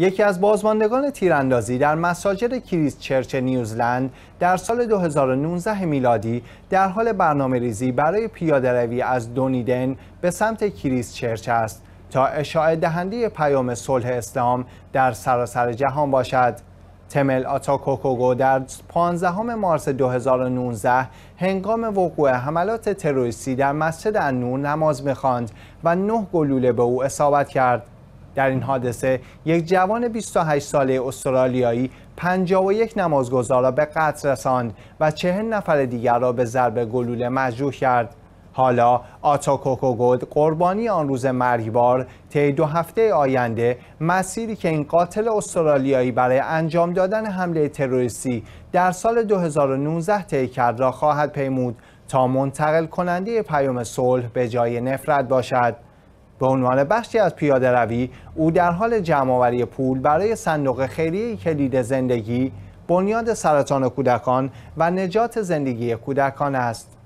یکی از بازماندگان تیراندازی در مساجد کریست چرچ نیوزلند در سال 2019 میلادی در حال برنامه ریزی برای پیاده روی از دونیدن به سمت کریست چرچ است تا اشاعه دهنده پیام صلح اسلام در سراسر جهان باشد. تمل آتاکوکوگو در 15 مارس 2019 هنگام وقوع حملات تروریستی در مسجد النور نماز میخواند و نه گلوله به او اصابت کرد. در این حادثه یک جوان 28 ساله استرالیایی 51 نمازگزار را به قتل رساند و 40 نفر دیگر را به ضرب گلوله مجروح کرد. حالا آتا قربانی آن روز مرگبار طی دو هفته آینده مسیری که این قاتل استرالیایی برای انجام دادن حمله تروریستی در سال 2019 طی کرد را خواهد پیمود تا منتقل کننده پیام صلح به جای نفرت باشد به عنوان بخشی از پیاده روی او در حال جمعآوری پول برای صندوق خیریه کلید زندگی بنیاد سرطان کودکان و نجات زندگی کودکان است